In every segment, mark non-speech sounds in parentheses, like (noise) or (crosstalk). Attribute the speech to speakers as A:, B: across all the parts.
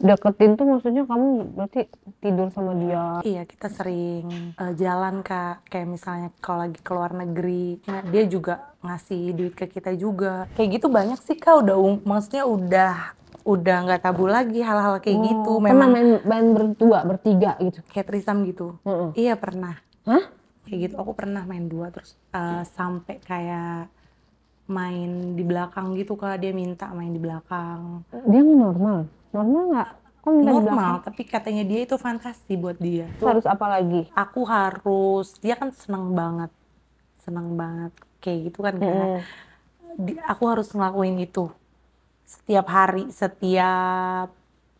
A: deketin tuh maksudnya kamu berarti tidur sama
B: dia iya kita sering uh, jalan kak kayak misalnya kalau lagi ke luar negeri nah, dia juga ngasih duit ke kita juga kayak gitu banyak sih kak udah um, maksudnya udah udah nggak tabu lagi hal-hal kayak oh, gitu memang main, main berdua bertiga gitu kayak trisam gitu mm -mm. iya pernah Hah? kayak gitu aku pernah main dua terus uh, sampai kayak main di belakang gitu kak dia minta main di belakang
A: dia normal normal nggak normal, tapi
B: katanya dia itu fantasi buat dia. Tuh, harus apa lagi? Aku harus, dia kan senang banget, senang banget kayak gitu kan Hmm. di, aku harus ngelakuin itu setiap hari, setiap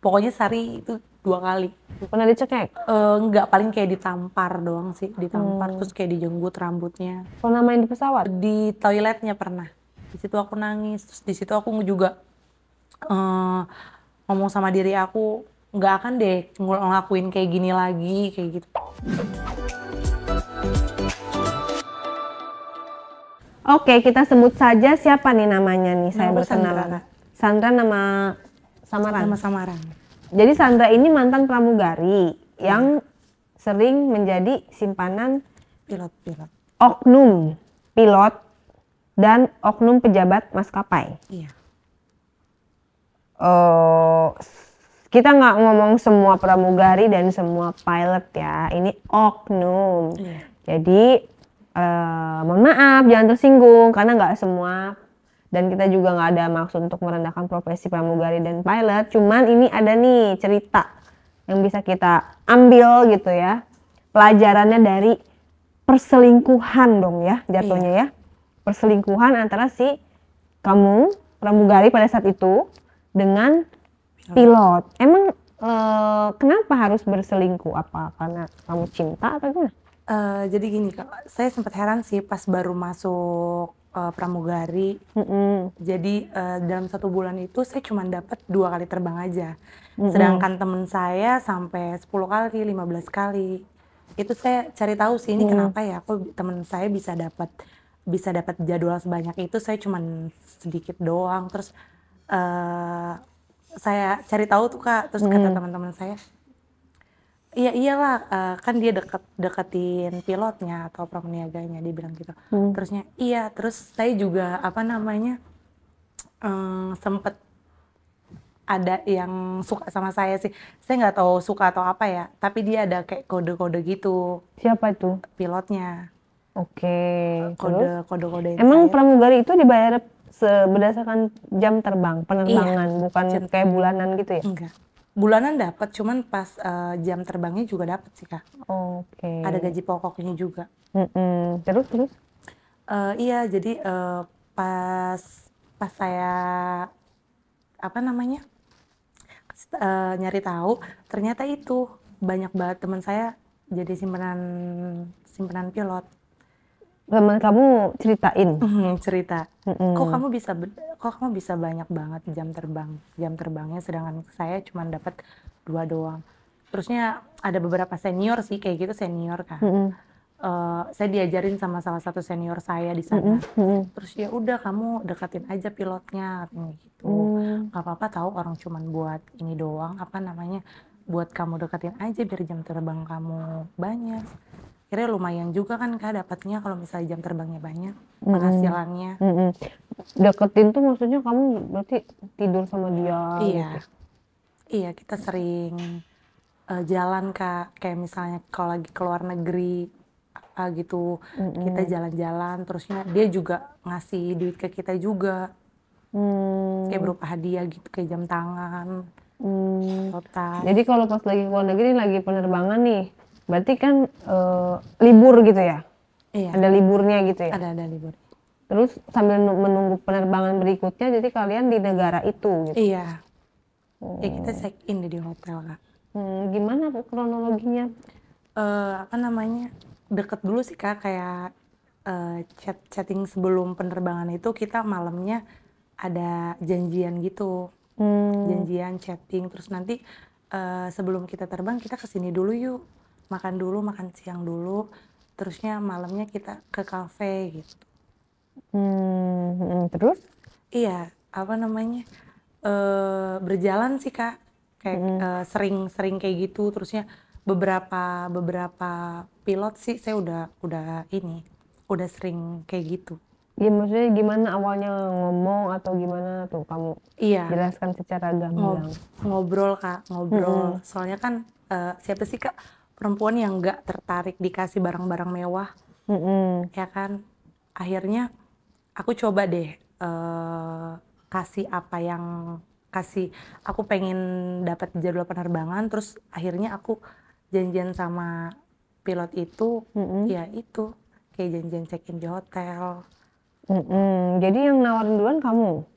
B: pokoknya sehari itu dua kali. Pernah dicekek? Uh, eh, enggak, paling kayak ditampar doang sih, ditampar hmm. terus kayak dijenggut rambutnya. Pernah main di pesawat? Di toiletnya pernah. Di situ aku nangis, terus di situ aku juga uh, ngomong sama diri aku nggak akan deh ngelakuin kayak gini lagi kayak gitu.
A: Oke, kita sebut saja siapa nih namanya nih saya berkenalan. Sandra. nama samaran. Nama samaran. Jadi Sandra ini mantan pramugari hmm. yang ya. sering menjadi simpanan pilot-pilot. Oknum pilot dan oknum pejabat maskapai. Iya. Eh, kita nggak ngomong semua pramugari dan semua pilot ya, ini oknum. Yeah. Jadi uh, mohon maaf, jangan tersinggung karena nggak semua dan kita juga nggak ada maksud untuk merendahkan profesi pramugari dan pilot. Cuman ini ada nih cerita yang bisa kita ambil gitu ya, pelajarannya dari perselingkuhan dong ya jatuhnya yeah. ya, perselingkuhan antara si kamu pramugari pada saat itu dengan pilot. Emang uh, kenapa harus berselingkuh? Apa karena kamu cinta atau gimana?
B: Uh, jadi gini, saya sempat heran sih pas baru masuk uh, pramugari. Mm -hmm. Jadi uh, dalam satu bulan itu saya cuma dapat dua kali terbang aja. Mm -hmm. Sedangkan temen saya sampai 10 kali, 15 kali. Itu saya cari tahu sih ini mm. kenapa ya kok temen saya bisa dapat bisa dapat jadwal sebanyak itu saya cuma sedikit doang terus Eh, saya cari tahu tuh kak terus hmm. kata teman-teman saya iya iyalah uh, kan dia dekat deketin pilotnya atau pramugarinya dia bilang gitu hmm. terusnya iya terus saya juga apa namanya um, sempet ada yang suka sama saya sih saya nggak tahu suka atau apa ya tapi dia ada kayak kode-kode gitu
A: siapa itu pilotnya oke okay. kode kode kode emang saya. pramugari itu dibayar berdasarkan jam terbang iya, penerbangan iya. bukan Cet kayak bulanan gitu ya enggak
B: bulanan dapat cuman pas uh, jam terbangnya juga dapat sih kak oke okay. ada gaji pokoknya juga
A: Mm-mm. terus terus
B: uh, iya jadi uh, pas pas saya apa namanya uh, nyari tahu ternyata itu banyak banget teman saya jadi simpanan simpanan pilot
A: teman kamu ceritain hmm, cerita hmm. kok kamu
B: bisa kok kamu bisa banyak banget jam terbang jam terbangnya sedangkan saya cuma dapat dua doang terusnya ada beberapa senior sih kayak gitu senior kan hmm. Uh, saya diajarin sama salah satu senior saya di sana. Mm -hmm. Terus ya udah kamu deketin aja pilotnya gitu. Mm. apa-apa tahu orang cuma buat ini doang apa namanya buat kamu deketin aja biar jam terbang kamu banyak akhirnya lumayan juga kan kak dapatnya kalau misalnya jam terbangnya banyak penghasilannya mm
A: -hmm. deketin tuh maksudnya kamu berarti tidur sama dia iya gitu.
B: iya kita sering uh, jalan kak kayak misalnya kalau lagi ke luar negeri apa gitu -hmm. kita jalan-jalan terusnya dia juga ngasih duit ke kita juga mm. kayak berupa hadiah gitu kayak jam tangan
A: Hmm. Jadi kalau pas lagi luar negeri lagi penerbangan nih, Berarti kan uh, libur gitu ya? Iya. Ada liburnya gitu ya? Ada ada libur. Terus sambil menunggu penerbangan berikutnya, jadi kalian di negara itu. Gitu? Iya. Hmm. Ya kita check in
B: di hotel kak. Hmm, gimana kronologinya? Uh, apa namanya? Deket dulu sih kak, kayak uh, chat chatting sebelum penerbangan itu kita malamnya ada janjian gitu.
A: Hmm. Janjian
B: chatting, terus nanti uh, sebelum kita terbang kita kesini dulu yuk makan dulu makan siang dulu terusnya malamnya kita ke kafe gitu
A: hmm, hmm terus
B: iya apa namanya e, berjalan sih kak kayak hmm. e, eh, sering-sering kayak gitu terusnya beberapa beberapa pilot sih saya udah udah ini udah sering kayak gitu
A: Ya, maksudnya gimana awalnya ngomong atau gimana tuh kamu iya. jelaskan secara gamblang. ngobrol kak, ngobrol. -hmm.
B: Soalnya kan uh, siapa sih kak perempuan yang nggak tertarik dikasih barang-barang mewah mm-hmm. ya kan akhirnya aku coba deh uh, kasih apa yang kasih aku pengen dapat jadwal penerbangan terus akhirnya aku janjian sama pilot itu mm-hmm. ya itu kayak janjian check in di hotel
A: mm-hmm. jadi yang nawarin duluan kamu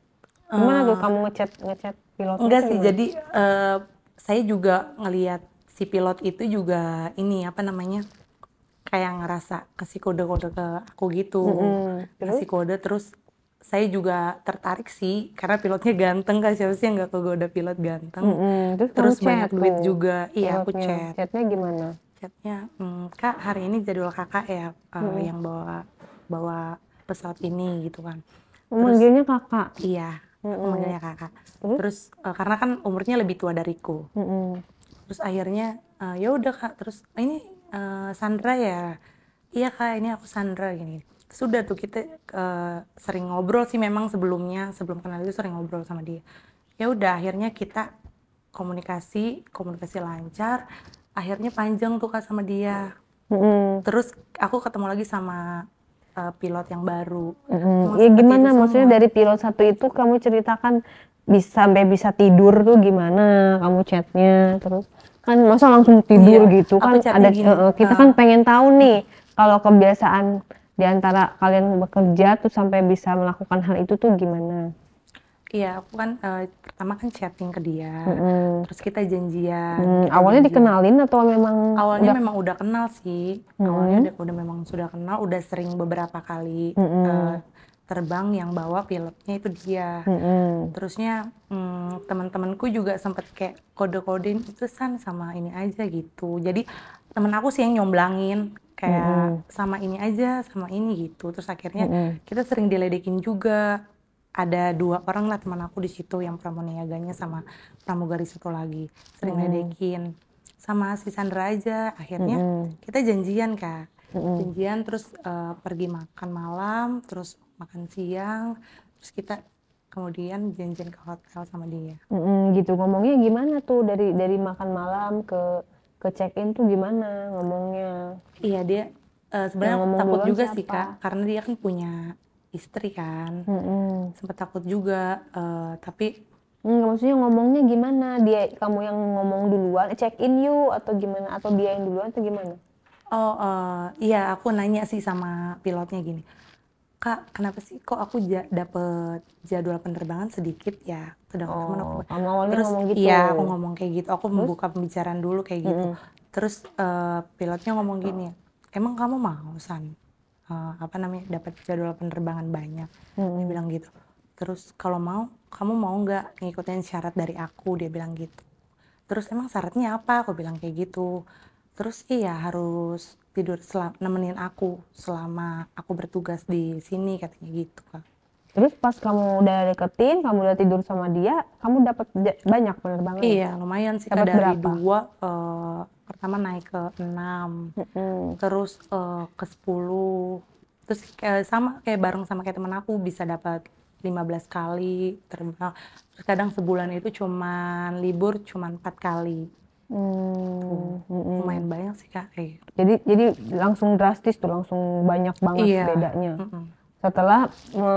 B: gimana uh, tuh eh, kamu
A: ngechat ngechat pilot enggak sih jadi
B: uh, saya juga ngelihat si pilot itu juga ini apa namanya kayak ngerasa kasih kode-kode ke aku gitu mm-hmm. kasih kode terus saya juga tertarik sih karena pilotnya ganteng kan siapa sih yang gak kegoda pilot ganteng mm-hmm. terus, terus banyak chat duit juga iya aku chat chatnya gimana chatnya mm, kak hari ini jadwal kakak ya mm uh, yang bawa bawa pesawat ini gitu kan oh, umurnya
A: kakak iya mm-hmm.
B: kakak terus uh, karena kan umurnya lebih tua dariku mm-hmm terus akhirnya uh, ya udah kak terus ini uh, Sandra ya iya kak ini aku Sandra gini sudah tuh kita uh, sering ngobrol sih memang sebelumnya sebelum kenal itu sering ngobrol sama dia ya udah akhirnya kita komunikasi komunikasi lancar akhirnya panjang tuh kak sama dia mm. terus aku ketemu lagi sama uh, pilot yang baru.
A: Mm-hmm. Ya gimana maksudnya dari pilot satu itu kamu ceritakan bisa sampai bisa tidur tuh gimana kamu chatnya terus kan masa langsung tidur iya, gitu kan ada gini, uh, kita uh, kan pengen tahu nih kalau kebiasaan diantara kalian bekerja tuh sampai bisa melakukan hal itu tuh gimana?
B: Iya, aku kan uh, pertama kan chatting ke dia, mm-hmm. terus kita janjian. Mm, kita awalnya janjian.
A: dikenalin atau memang? Awalnya udah... memang
B: udah kenal sih, mm-hmm. awalnya udah, udah memang sudah kenal, udah sering beberapa kali mm-hmm. uh, terbang yang bawa pilotnya itu dia. Mm-hmm. Terusnya mm, teman-temanku juga sempet kayak kode-kodein itu san sama ini aja gitu. Jadi temen aku sih yang nyomblangin kayak mm -hmm. sama ini aja sama ini gitu terus akhirnya mm -hmm. kita sering diledekin juga ada dua orang lah teman aku di situ yang pramuniaganya sama pramugari satu lagi sering hmm. ledekin sama si Sandra aja akhirnya hmm. kita janjian kak hmm. janjian terus uh, pergi makan malam terus makan siang terus kita kemudian janjian ke hotel sama dia
A: hmm, gitu ngomongnya gimana tuh dari dari makan malam ke ke check in tuh gimana ngomongnya iya dia
B: uh, sebenarnya takut juga siapa? sih kak
A: karena dia kan punya istri kan mm-hmm. sempat takut juga uh, tapi hmm, maksudnya ngomongnya gimana dia kamu yang ngomong duluan eh, check in you atau gimana atau dia yang duluan atau gimana oh uh,
B: iya aku nanya sih sama pilotnya gini kak kenapa sih kok aku ja dapet jadwal penerbangan sedikit ya sedangkan oh, aku kamu awalnya terus ngomong gitu. iya aku ngomong kayak gitu aku terus? membuka pembicaraan dulu kayak gitu mm -hmm. terus uh, pilotnya ngomong gini emang kamu mau san uh, apa namanya dapat jadwal penerbangan banyak hmm. dia bilang gitu terus kalau mau kamu mau nggak ngikutin syarat dari aku dia bilang gitu terus emang syaratnya apa aku bilang kayak gitu terus iya harus tidur selam, nemenin aku selama aku bertugas di sini katanya gitu kak
A: terus pas kamu udah deketin kamu udah tidur sama dia kamu dapat banyak penerbangan iya
B: lumayan sih dapet dari berapa? dua uh, pertama naik ke 6 hmm terus uh, ke 10 terus kayak sama kayak bareng sama kayak temen aku bisa dapat 15 kali terbang terus kadang sebulan itu cuman libur cuman empat
A: kali Hmm, hmm. lumayan banyak sih kak. Eh. Jadi jadi langsung drastis tuh langsung banyak banget iya. bedanya. hmm -hmm. Setelah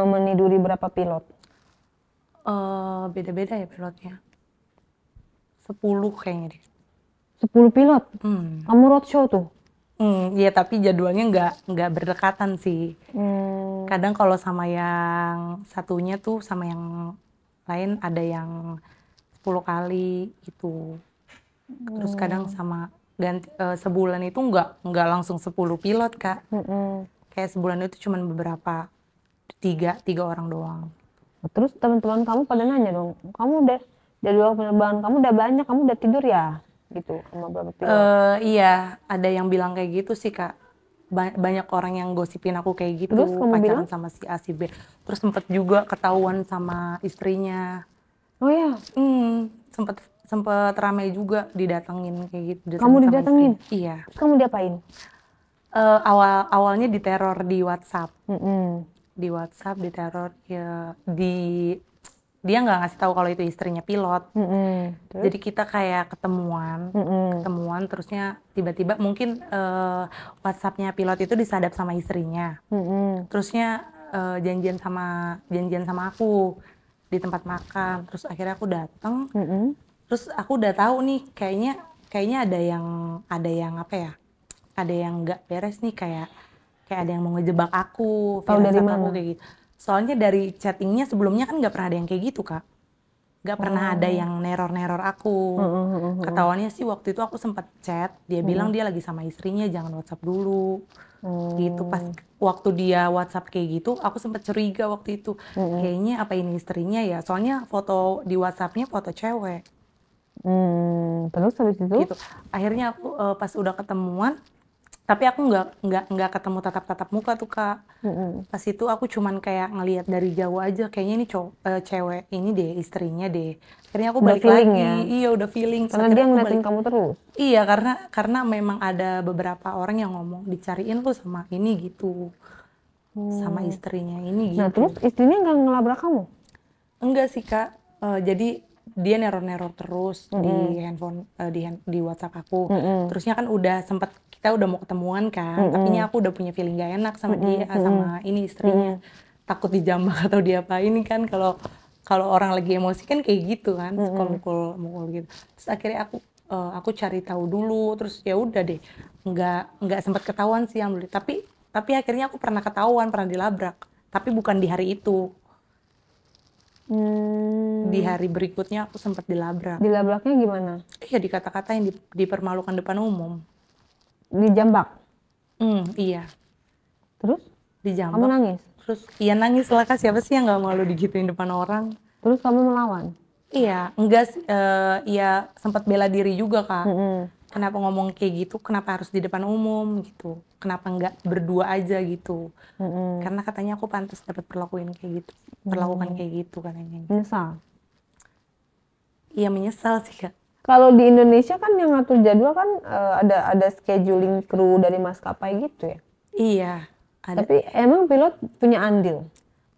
A: meniduri berapa pilot?
B: Eh, beda-beda uh, ya pilotnya. sepuluh kayaknya deh.
A: 10 pilot. Hmm. Kamu roadshow tuh. Hmm,
B: iya tapi jadwalnya nggak nggak berdekatan sih.
A: Hmm. Kadang
B: kalau sama yang satunya tuh sama yang lain ada yang 10 kali gitu.
A: Hmm. Terus kadang sama
B: dan uh, eh, sebulan itu nggak nggak langsung 10 pilot
A: kak. Hmm. Kayak sebulan itu cuma beberapa tiga tiga orang doang. Terus teman-teman kamu pada nanya dong, kamu udah jadwal penerbangan kamu udah banyak, kamu udah tidur ya? gitu sama Bang Uh, eh, iya, ada yang bilang kayak gitu sih Kak.
B: Ba banyak orang yang gosipin aku kayak gitu, Terus pacaran bilang? sama si A, si B. Terus sempet juga ketahuan sama istrinya. Oh ya? Hmm, sempet sempet rame juga didatengin kayak gitu. Didatengin kamu didatengin? Istri. Iya. Terus kamu diapain? Uh, awal awalnya diteror di WhatsApp. Mm -hmm. Di WhatsApp diteror ya di dia nggak ngasih tahu kalau itu istrinya pilot. Mm -hmm. Jadi kita kayak ketemuan, mm -hmm. ketemuan terusnya tiba-tiba mungkin uh, WhatsAppnya pilot itu disadap sama istrinya. Mm -hmm. Terusnya uh, janjian sama janjian sama aku di tempat makan. Terus akhirnya aku datang. Mm -hmm. Terus aku udah tahu nih kayaknya kayaknya ada yang ada yang apa ya? Ada yang nggak beres nih kayak kayak ada yang mau ngejebak aku, tahu dari mana? aku kayak gitu Soalnya dari chattingnya sebelumnya kan nggak pernah ada yang kayak gitu kak. Nggak pernah hmm. ada yang neror-neror aku. Hmm, hmm, hmm, hmm Ketahuannya sih waktu itu aku sempat chat, dia hmm bilang dia lagi sama istrinya jangan WhatsApp dulu. hmm Gitu pas waktu dia WhatsApp kayak gitu, aku sempat curiga waktu itu. hmm Kayaknya apa ini istrinya ya? Soalnya foto di WhatsAppnya foto cewek.
A: Hmm, terus habis itu? Gitu.
B: Akhirnya aku uh, pas udah ketemuan, tapi aku nggak nggak nggak ketemu tatap tatap muka tuh kak mm-hmm. pas itu aku cuman kayak ngelihat dari jauh aja kayaknya ini cow- uh, eh, cewek ini deh istrinya deh akhirnya aku udah balik lagi ya? iya
A: udah feeling karena dia ngeliatin kamu terus
B: iya karena karena memang ada beberapa orang yang ngomong dicariin lu sama ini gitu hmm. sama istrinya ini nah, gitu. nah terus
A: istrinya nggak ngelabrak kamu
B: enggak sih kak uh, jadi dia neror-neror terus mm -hmm. di handphone uh, di hand, di WhatsApp aku. Mm -hmm. Terusnya kan udah sempat kita udah mau ketemuan kan, mm -hmm. tapi aku udah punya feeling gak enak sama mm -hmm. dia, sama ini istrinya. Mm -hmm. Takut dijambak atau ini kan kalau kalau orang lagi emosi kan kayak gitu kan, mm -hmm. mukul-mukul gitu. Terus akhirnya aku uh, aku cari tahu dulu, terus ya udah deh, nggak nggak sempat ketahuan sih yang beli. Tapi tapi akhirnya aku pernah ketahuan, pernah dilabrak, tapi bukan di hari itu.
A: Hmm. Di hari
B: berikutnya aku sempat dilabrak.
A: Dilabraknya gimana?
B: Iya dikata-katain, yang dipermalukan depan umum
A: dijambak. Hmm, iya. Terus?
B: Dijambak. Kamu nangis? Terus, iya nangis lah kak. Siapa sih yang mau malu digituin depan orang?
A: Terus kamu melawan? Iya, enggak
B: sih. Uh, iya, sempat bela diri juga kak. Mm -hmm. Kenapa ngomong kayak gitu? Kenapa harus di depan umum gitu? Kenapa enggak berdua aja gitu? Mm -hmm. Karena katanya aku pantas dapat perlakuan kayak gitu, perlakuan mm -hmm. kayak gitu katanya. Menyesal? Iya menyesal sih kak
A: kalau di Indonesia kan yang ngatur jadwal kan uh, ada ada scheduling kru dari maskapai gitu ya. Iya. Ada. Tapi emang pilot punya andil.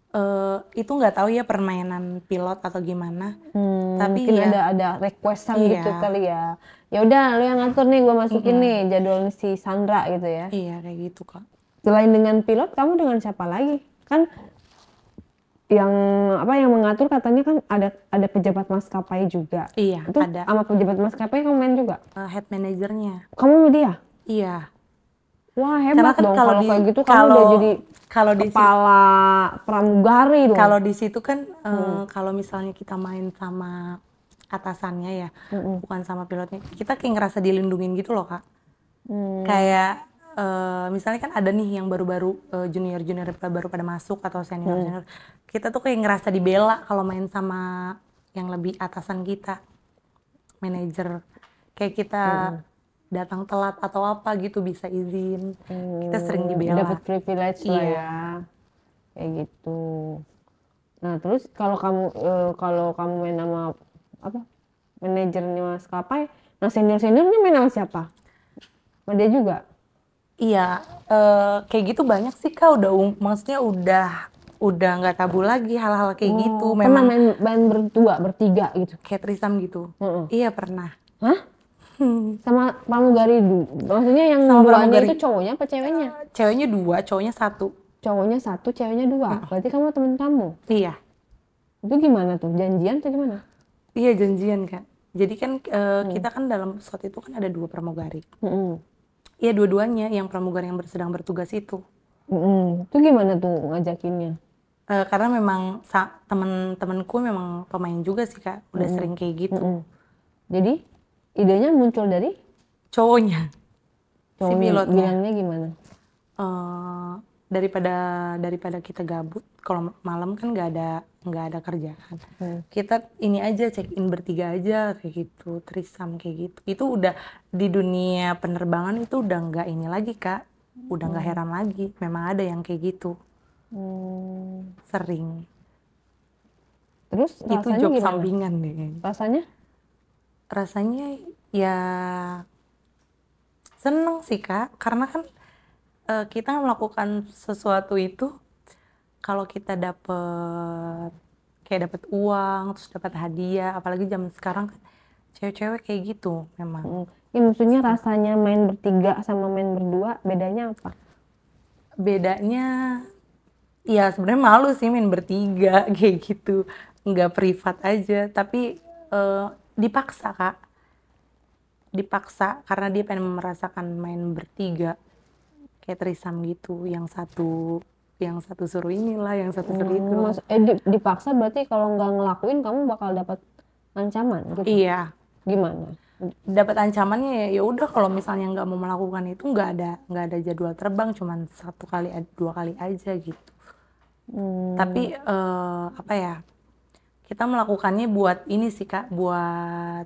A: Uh, itu nggak
B: tahu ya permainan pilot atau gimana.
A: Hmm, Tapi mungkin ya, ada ada requestan gitu iya. gitu kali ya. Ya udah, lu yang ngatur nih, gua masukin mm nih jadwal si Sandra gitu ya. Iya kayak gitu kak. Selain dengan pilot, kamu dengan siapa lagi? Kan yang apa yang mengatur katanya kan ada ada pejabat maskapai juga. Iya, itu ada. Sama pejabat maskapai kamu main juga?
B: Uh, head manajernya.
A: Kamu dia? Iya. Wah, hebat kan dong kalau, kalau kayak gitu kalau, kamu udah jadi
B: kalau di kepala
A: pramugari dong. Kalau di
B: situ kan uh, kalau misalnya kita main sama atasannya ya, hmm. bukan sama pilotnya. Kita kayak ngerasa dilindungin gitu loh, Kak. Hmm. Kayak Uh, misalnya kan ada nih yang baru-baru junior-junior -baru, uh, baru pada masuk atau senior-senior hmm kita tuh kayak ngerasa dibela kalau main sama yang lebih atasan kita manajer kayak kita hmm. datang telat atau apa gitu bisa izin hmm. kita sering dibela dapat privilege iya. lah ya iya.
A: kayak gitu nah terus kalau kamu uh, kalau kamu main sama apa manajernya mas kapai nah senior seniornya main sama siapa sama juga iya
B: uh, kayak gitu banyak sih kak udah um, maksudnya udah udah nggak tabu lagi hal-hal kayak hmm, gitu. Memang main,
A: main berdua, bertiga gitu. Kayak trisam gitu. Mm Iya pernah. Hah? (laughs) Sama pramugari maksudnya yang sama duanya itu cowoknya apa ceweknya? Eh, ceweknya dua, cowoknya satu. Cowoknya satu, ceweknya dua. Hmm. Berarti kamu temen kamu? Iya. Itu gimana tuh? Janjian tuh gimana? Iya janjian kan. Jadi
B: kan uh, hmm. kita kan dalam saat itu kan ada dua pramugari. Hmm. Iya dua-duanya yang pramugari yang sedang
A: bertugas itu. Mm -hmm. Itu gimana tuh ngajakinnya?
B: uh, karena memang temen-temenku memang pemain juga sih kak udah mm sering kayak gitu mm
A: -hmm. jadi idenya muncul dari
B: cowoknya
A: Cowok si pilotnya bilangnya gimana
B: uh, daripada daripada kita gabut kalau malam kan nggak ada nggak ada kerjaan hmm. kita ini aja check in bertiga aja kayak gitu trisam kayak gitu itu udah di dunia penerbangan itu udah nggak ini lagi kak udah nggak hmm. heran lagi memang ada yang kayak gitu hmm sering terus itu job gimana? sampingan deh rasanya rasanya ya seneng sih kak karena kan uh, kita melakukan sesuatu itu kalau kita dapet kayak dapet uang terus dapet hadiah apalagi zaman sekarang kan cewek-cewek kayak gitu memang hmm.
A: ya maksudnya rasanya main bertiga sama main berdua bedanya apa bedanya
B: ya sebenarnya malu sih main bertiga (laughs) kayak gitu nggak privat aja tapi uh, dipaksa kak dipaksa karena dia pengen merasakan main bertiga kayak trisam gitu yang satu yang satu suruh inilah yang satu suruh hmm, oh, itu maksud, eh
A: dipaksa berarti kalau nggak ngelakuin kamu bakal dapat
B: ancaman gitu iya gimana dapat ancamannya ya, ya udah kalau misalnya nggak mau melakukan itu nggak ada nggak ada jadwal terbang cuman satu kali dua kali aja gitu Hmm. Tapi uh, apa ya? Kita melakukannya buat ini sih kak, buat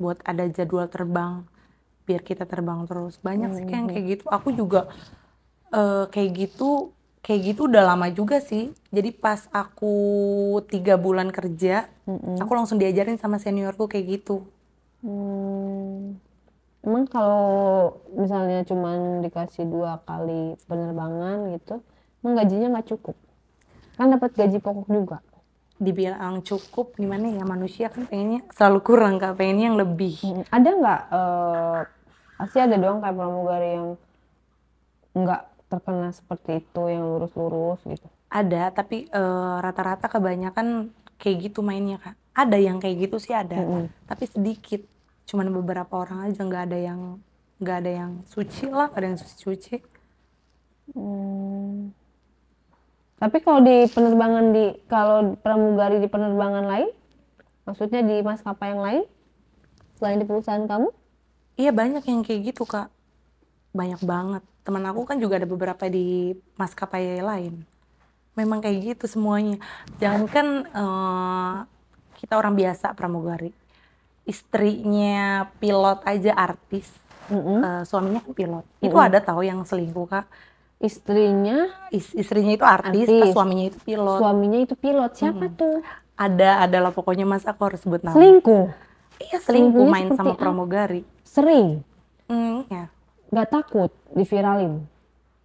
B: buat ada jadwal terbang biar kita terbang terus. Banyak hmm. sih kayak gitu. Aku juga uh, kayak gitu kayak gitu udah lama juga sih. Jadi pas aku tiga bulan kerja,
A: hmm. aku langsung
B: diajarin sama seniorku kayak gitu.
A: Hmm. Emang kalau misalnya cuman dikasih dua kali penerbangan gitu, emang gajinya nggak cukup? kan dapat gaji pokok juga
B: dibilang cukup gimana ya manusia kan pengennya selalu kurang kak pengennya yang lebih mm,
A: ada nggak uh, pasti ada dong kayak pramugari yang nggak terkena seperti itu yang lurus-lurus gitu ada tapi eh, rata-rata uh,
B: kebanyakan kayak gitu mainnya kak ada yang kayak gitu sih ada hmm. tapi sedikit cuman beberapa orang aja nggak ada yang nggak ada yang suci lah ada yang suci suci
A: hmm tapi kalau di penerbangan di kalau pramugari di penerbangan lain, maksudnya di maskapai yang lain selain di perusahaan kamu? Iya banyak yang kayak gitu kak,
B: banyak banget. Teman aku kan juga ada beberapa di maskapai lain. Memang kayak gitu semuanya. Jangan kan uh, kita orang biasa pramugari, istrinya pilot aja artis, mm -hmm. uh, suaminya kan pilot. Mm -hmm. Itu ada tahu yang selingkuh kak istrinya Is istrinya itu artis, artis. suaminya itu pilot suaminya
A: itu pilot siapa
B: hmm. tuh ada adalah pokoknya mas aku harus sebut nama selingkuh
A: iya selingkuh main sama pramugari sering mm, ya nggak takut diviralin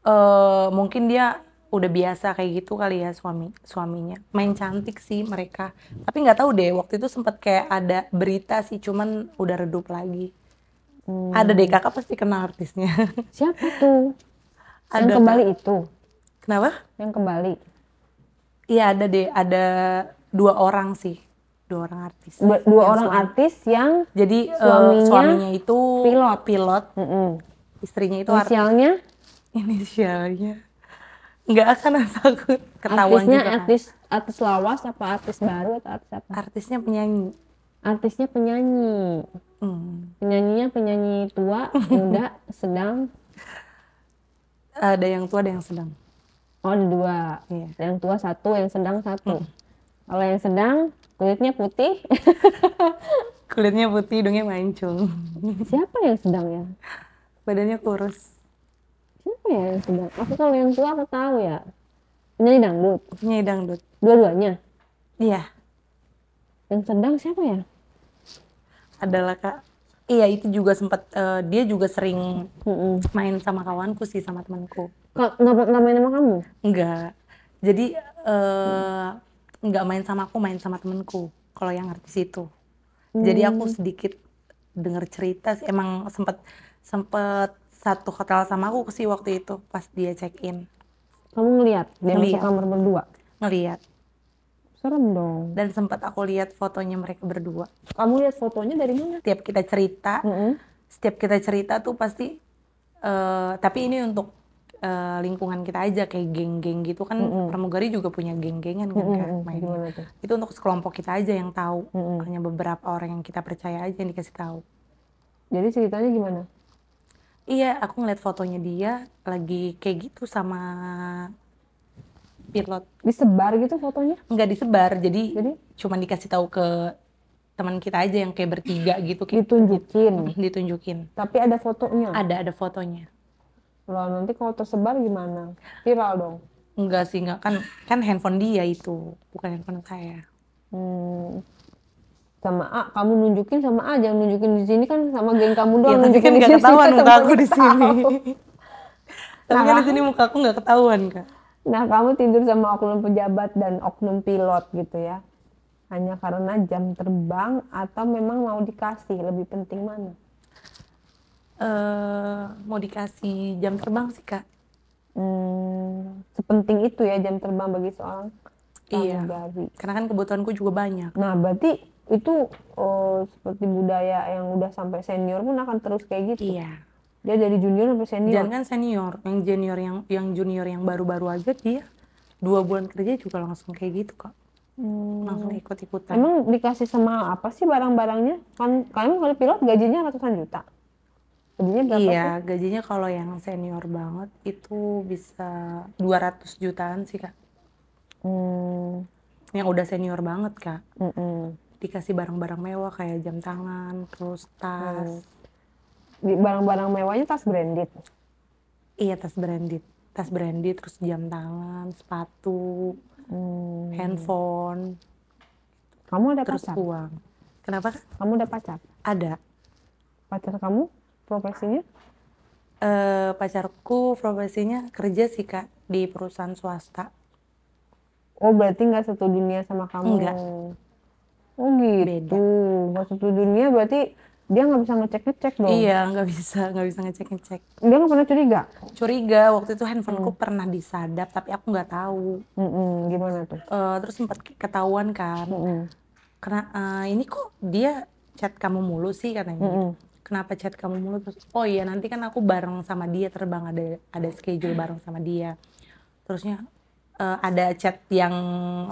B: uh, mungkin dia udah biasa kayak gitu kali ya suami suaminya main cantik sih mereka tapi nggak tahu deh waktu itu sempat kayak ada berita sih cuman udah redup lagi hmm. ada deh kakak pasti kenal artisnya (laughs) siapa tuh
A: ada yang kembali apa? itu. Kenapa? Yang kembali?
B: Iya ada deh, ada dua orang sih. Dua orang artis. Dua, dua orang suami.
A: artis yang jadi eh, suaminya, uh, suaminya itu
B: pilot. Pilot. Mm -mm. Istrinya itu Inisialnya? Artis. Inisialnya. nggak akan aku ketahuan Artisnya juga kan. artis
A: kan. artis lawas apa artis baru atau artis apa? Artisnya penyanyi. Artisnya penyanyi. Hmm. Penyanyinya penyanyi tua, (laughs) muda, sedang ada yang tua, ada yang sedang. Oh, ada dua. Iya. yang tua satu, yang sedang satu. Hmm. Kalau yang sedang kulitnya putih.
B: (laughs) kulitnya putih, hidungnya mancung.
A: Siapa yang sedang ya? Badannya kurus. Siapa ya yang sedang? Aku kalau yang tua aku tahu ya. Penyanyi dangdut. Penyanyi dangdut. Dua-duanya. Iya. Yang sedang siapa ya?
B: Adalah Kak Iya itu juga sempat uh, eh, dia juga sering mm-hmm. main sama kawanku sih sama temanku.
A: Nggak nggak main sama kamu? Enggak. Jadi
B: uh, nggak main sama aku main sama temanku kalau yang artis itu. Mm. Jadi aku hmm. sedikit dengar cerita sih emang sempat sempat satu hotel sama aku sih waktu itu pas dia check in.
A: Kamu ngeliat dia ngeliat. masuk kamar berdua? Ngeliat. Serem dong.
B: Dan sempat aku lihat fotonya mereka berdua. Kamu lihat fotonya dari mana? Setiap kita cerita, mm -hmm. setiap kita cerita tuh pasti. Uh, tapi ini untuk uh, lingkungan kita aja kayak geng-geng gitu kan. Mm -hmm. Pramugari juga punya geng-gengan kan, mm -hmm. kan Mm -hmm. Itu untuk sekelompok kita aja yang tahu. Mm -hmm. Hanya beberapa orang yang kita percaya aja yang dikasih tahu.
A: Jadi ceritanya gimana?
B: Iya, aku ngeliat fotonya dia lagi kayak gitu sama pilot.
A: Disebar gitu fotonya? Enggak disebar,
B: jadi, jadi? cuman dikasih tahu ke teman kita aja yang kayak bertiga gitu. Kayak, ditunjukin? Ditunjukin. Tapi ada fotonya? Ada, ada fotonya.
A: Lo nanti kalau tersebar gimana? Viral dong? Enggak sih, enggak.
B: Kan, kan handphone dia itu, bukan handphone
A: saya. Hmm sama A, kamu nunjukin sama A, jangan nunjukin di sini kan sama geng kamu doang. Ya, nunjukin kan sini kan ketahuan muka aku di sini. (laughs) Tapi kan di sini
B: muka aku nggak ketahuan kak.
A: Nah, kamu tidur sama oknum pejabat dan oknum pilot gitu ya. Hanya karena jam terbang atau memang mau dikasih, lebih penting mana? Uh, mau dikasih jam terbang sih, Kak. Hmm, sepenting itu ya jam terbang bagi seorang iya. Karena kan kebutuhanku juga banyak. Nah, berarti itu oh, seperti budaya yang udah sampai senior pun akan terus kayak gitu. Iya. Dia dari junior sampai senior. Jangan kan
B: senior, yang junior yang yang junior yang baru-baru aja dia dua bulan kerja juga langsung kayak gitu kak.
A: Hmm. langsung ikut-ikutan. Emang dikasih sama apa sih barang-barangnya? Kan kalian kalau pilot gajinya ratusan juta. Gajinya berapa? Iya, tuh?
B: gajinya kalau yang senior banget itu bisa 200 jutaan sih, Kak.
A: Hmm. Yang udah
B: senior banget, Kak. Mm -mm. Dikasih barang-barang mewah kayak jam tangan, terus tas. Hmm barang-barang mewahnya tas branded. Iya tas branded, tas branded terus jam tangan, sepatu, hmm. handphone.
A: Kamu ada terus pacar? uang. Kenapa? Kamu ada pacar? Ada. Pacar kamu profesinya?
B: Uh, pacarku profesinya kerja sih kak di perusahaan swasta.
A: Oh berarti nggak satu dunia sama kamu? Enggak. Oh gitu. Beda. Gak satu dunia berarti dia nggak bisa ngecek ngecek dong iya
B: nggak bisa nggak bisa ngecek ngecek
A: dia nggak pernah curiga
B: curiga waktu itu handphoneku hmm. pernah disadap tapi aku nggak tahu hmm, hmm, gimana tuh uh, terus sempat ketahuan kan hmm. karena uh, eh, ini kok dia chat kamu mulu sih katanya hmm. kenapa chat kamu mulu terus oh iya nanti kan aku bareng sama dia terbang ada ada schedule bareng sama dia terusnya uh, ada chat yang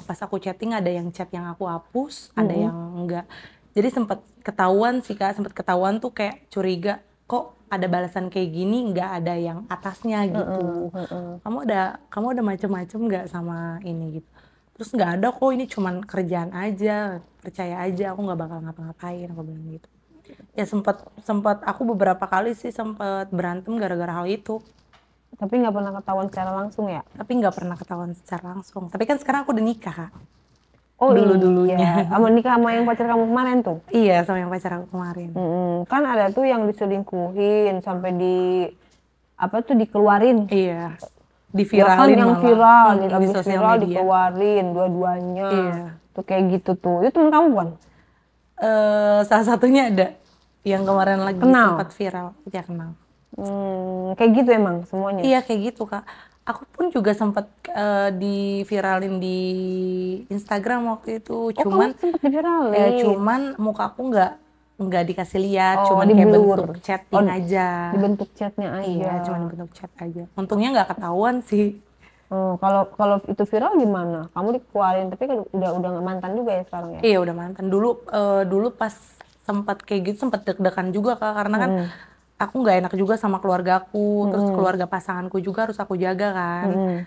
B: pas aku chatting ada yang chat yang aku hapus hmm. ada yang enggak jadi sempat ketahuan sih kak sempat ketahuan tuh kayak curiga kok ada balasan kayak gini nggak ada yang atasnya gitu mm -mm. kamu ada kamu ada macem-macem nggak sama ini gitu terus nggak ada kok ini cuman kerjaan aja percaya aja aku nggak bakal ngapa-ngapain aku bilang gitu ya sempat sempat aku beberapa kali sih sempat berantem gara-gara hal itu tapi nggak pernah ketahuan secara langsung ya tapi nggak pernah ketahuan secara langsung tapi kan sekarang aku udah nikah kak Oh, dulu dulunya. Iya. Kamu (laughs) nikah sama
A: yang pacar kamu kemarin tuh? Iya, sama yang pacar aku kemarin. Mm -hmm. Kan ada tuh yang diselingkuhin sampai di apa tuh dikeluarin. Iya. Ya kan Diviralin kan yang viral, hmm, gitu. di viral media. dikeluarin dua-duanya. Iya. Tuh kayak gitu tuh. Itu temen kamu kan?
B: Uh, salah satunya ada yang kemarin lagi kenal. sempat viral. Ya kenal.
A: Hmm, kayak gitu emang semuanya. Iya kayak gitu kak
B: aku pun juga sempat uh, eh, di viralin di Instagram waktu
A: itu. Oh, cuman eh,
B: cuman muka aku nggak nggak dikasih lihat, oh, cuman kayak blur. bentuk chatting oh, aja. Dibentuk
A: chatnya aja. Iya, cuman bentuk chat aja. Untungnya nggak ketahuan sih. kalau oh, kalau kalau itu viral gimana? Kamu dikeluarin tapi kan udah udah mantan juga ya sekarang ya? Iya, udah
B: mantan. Dulu uh, dulu pas sempat kayak gitu sempat deg-degan juga Kak karena kan hmm aku nggak enak juga sama keluargaku, hmm. terus keluarga pasanganku juga harus aku jaga kan. Hmm.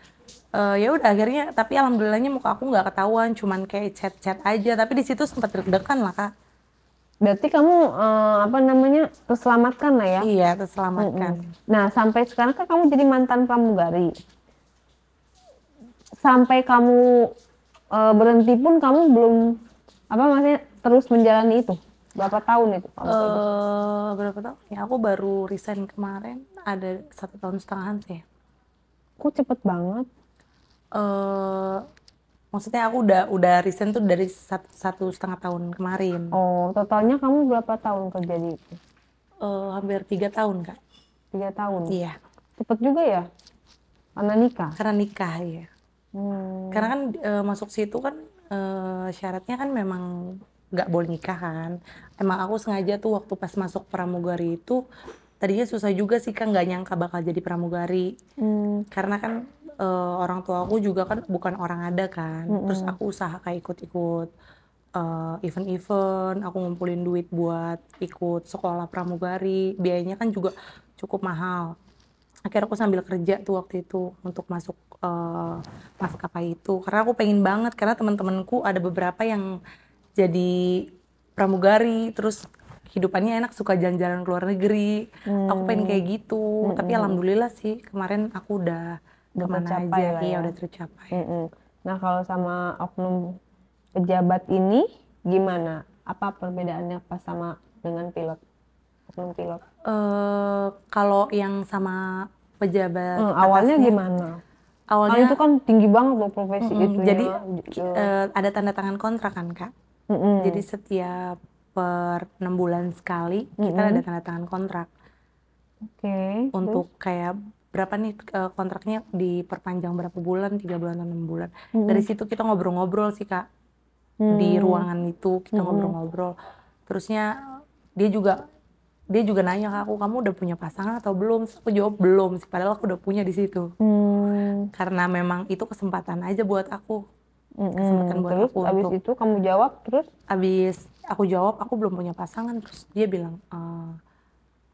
B: Uh, ya udah akhirnya tapi alhamdulillahnya muka aku nggak ketahuan, cuman kayak chat-chat aja. Tapi di situ sempat deg-degan lah kak.
A: Berarti kamu uh, apa namanya terselamatkan lah ya? Iya terselamatkan. selamatkan. Nah sampai sekarang kan kamu jadi mantan pramugari. Sampai kamu uh, berhenti pun kamu belum apa maksudnya terus menjalani itu? berapa tahun itu? Pak? uh, gitu? eh,
B: berapa tahun? Ya aku baru resign kemarin ada satu tahun setengahan sih.
A: Kok cepet banget?
B: Uh, maksudnya aku udah udah resign tuh dari satu, satu setengah tahun kemarin. Oh, totalnya kamu berapa tahun kerja di itu? Uh, hampir tiga tahun kak. Tiga tahun. Iya. Cepet juga ya? Karena nikah. Karena nikah ya. Hmm. Karena kan uh, masuk situ kan uh, syaratnya kan memang nggak boleh nikah kan emang aku sengaja tuh waktu pas masuk pramugari itu tadinya susah juga sih kan nggak nyangka bakal jadi pramugari hmm. karena kan uh, orang tua aku juga kan bukan orang ada kan hmm. terus aku usaha kayak ikut-ikut eh, event-event aku ngumpulin duit buat ikut sekolah pramugari biayanya kan juga cukup mahal akhirnya aku sambil kerja tuh waktu itu untuk masuk uh, maskapai itu karena aku pengen banget karena teman-temanku ada beberapa yang jadi pramugari terus hidupannya enak suka jalan-jalan ke luar negeri hmm. aku pengen hmm. kayak gitu hmm. tapi alhamdulillah sih kemarin aku udah, udah kemana tercapai aja iya ya, udah
A: tercapai hmm. nah kalau sama oknum pejabat ini gimana apa perbedaannya pas sama dengan pilot oknum pilot
B: uh, kalau yang sama pejabat hmm, awalnya atasnya, gimana
A: awalnya oh, itu kan tinggi banget loh profesi mm itu jadi ya.
B: uh, ada tanda tangan kontrak kan kak Mm-hmm. Jadi setiap per enam bulan sekali mm-hmm. kita ada tanda tangan kontrak. Oke. Okay, Untuk terus? kayak berapa nih e, kontraknya diperpanjang berapa bulan, tiga bulan atau enam bulan. Mm-hmm. Dari situ kita ngobrol-ngobrol sih kak
A: mm-hmm. di ruangan
B: itu kita mm-hmm. ngobrol-ngobrol. Terusnya dia juga dia juga nanya ke aku kamu udah punya pasangan atau belum terus aku jawab belum sih padahal aku udah punya di situ
A: hmm.
B: karena memang itu kesempatan aja buat aku
A: kesempatan buat terus, aku abis untuk, itu
B: kamu jawab terus abis aku jawab aku belum punya pasangan terus dia bilang e,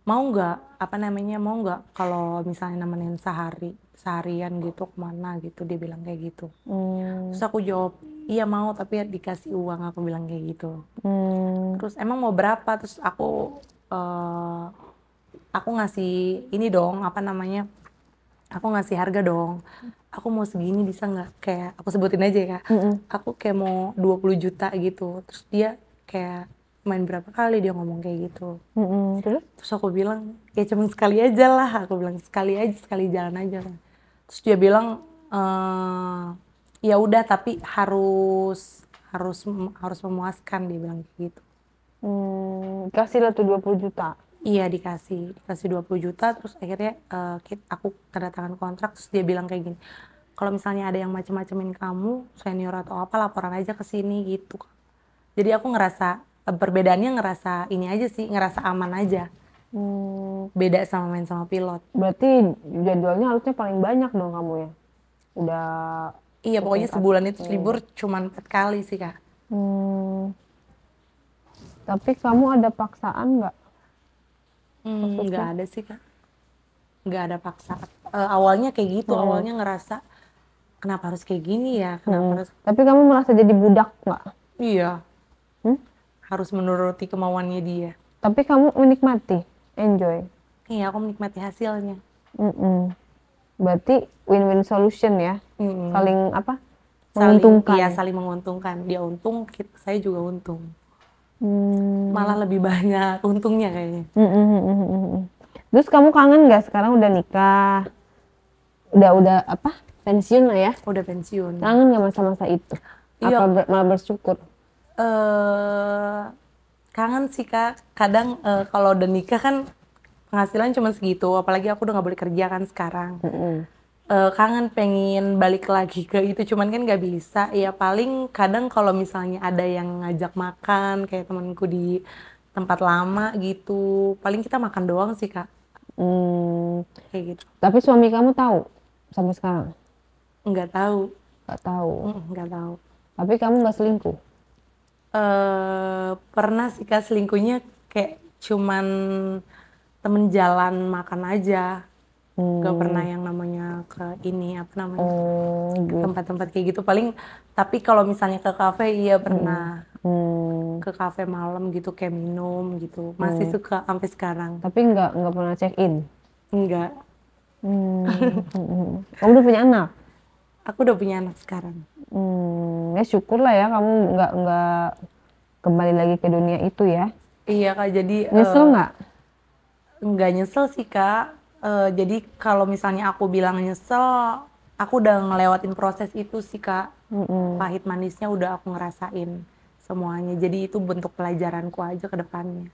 B: mau nggak apa namanya mau nggak kalau misalnya nemenin sehari seharian gitu kemana gitu dia bilang kayak gitu
A: hmm. terus
B: aku jawab iya mau tapi ya dikasih uang aku bilang kayak gitu
A: hmm.
B: terus emang mau berapa terus aku uh, aku ngasih ini dong apa namanya aku ngasih harga dong aku mau segini bisa nggak kayak aku sebutin aja ya mm -hmm. aku kayak mau 20 juta gitu terus dia kayak main berapa kali dia ngomong kayak gitu
A: mm -hmm. terus?
B: terus aku bilang ya cuma sekali aja lah aku bilang sekali aja sekali jalan aja Lah. terus dia bilang ehm, ya udah tapi harus harus harus memuaskan dia bilang kayak gitu hmm, kasih lah tuh 20 juta Iya dikasih, dikasih 20 juta terus akhirnya uh, aku kedatangan kontrak terus dia bilang kayak gini. Kalau misalnya ada yang macam-macamin kamu, senior atau apa laporan aja ke sini gitu. Jadi aku ngerasa eh, perbedaannya ngerasa ini aja sih, ngerasa aman aja.
A: Hmm. Beda sama main sama pilot. Berarti jadwalnya harusnya paling banyak dong kamu ya. Udah Iya, pokoknya sebulan itu hmm. libur hmm.
B: cuman empat kali sih, Kak.
A: Hmm. Tapi kamu ada paksaan nggak Hmm,
B: nggak ada sih kak, nggak ada paksa Uh, awalnya kayak gitu, hmm. awalnya ngerasa kenapa harus kayak gini ya, kenapa hmm. harus.
A: Tapi kamu merasa jadi budak nggak? Iya. Hmm?
B: Harus menuruti kemauannya dia.
A: Tapi kamu menikmati, enjoy.
B: Iya, aku menikmati hasilnya.
A: Mm -mm. Berarti win-win solution ya, mm -mm. saling apa? Menguntungkan. Saling, iya, saling
B: menguntungkan. Dia ya, untung, saya juga untung.
A: Hmm. Malah lebih
B: banyak untungnya kayaknya.
A: Hmm hmm, hmm, hmm, hmm, hmm. Terus kamu kangen nggak sekarang udah nikah? Udah udah apa? Pensiun lah ya? Udah pensiun. Kangen nggak masa-masa itu? Iya. Apa ber malah bersyukur? Eh
B: uh, kangen sih kak. Kadang uh, kalau udah nikah kan penghasilan cuma segitu. Apalagi aku udah nggak boleh kerja kan sekarang.
A: Hmm, hmm
B: uh, kangen pengen balik lagi ke itu cuman kan nggak bisa ya paling kadang kalau misalnya ada yang ngajak makan kayak temanku di tempat lama gitu paling kita makan doang sih kak
A: hmm. kayak gitu tapi suami kamu tahu sampai sekarang nggak tahu nggak tahu nggak tahu tapi kamu nggak selingkuh
B: uh, pernah sih kak selingkuhnya kayak cuman temen jalan makan aja
A: hmm. gak oh. pernah yang
B: namanya ke ini apa namanya oh,
A: tempat gitu. tempat-tempat
B: kayak gitu paling tapi kalau misalnya ke kafe iya pernah
A: hmm. Hmm. ke kafe
B: malam gitu kayak minum gitu masih hmm. suka sampai
A: sekarang tapi nggak nggak pernah check in nggak hmm. (laughs) hmm. kamu udah punya anak
B: aku udah punya anak sekarang
A: hmm. ya syukur lah ya kamu nggak nggak kembali lagi ke dunia itu ya
B: iya kak jadi nyesel eh, nggak uh, nggak nyesel sih kak uh, jadi kalau misalnya aku bilang nyesel aku udah ngelewatin proses itu sih kak mm-hmm. pahit manisnya udah aku ngerasain semuanya jadi itu bentuk pelajaranku aja ke depannya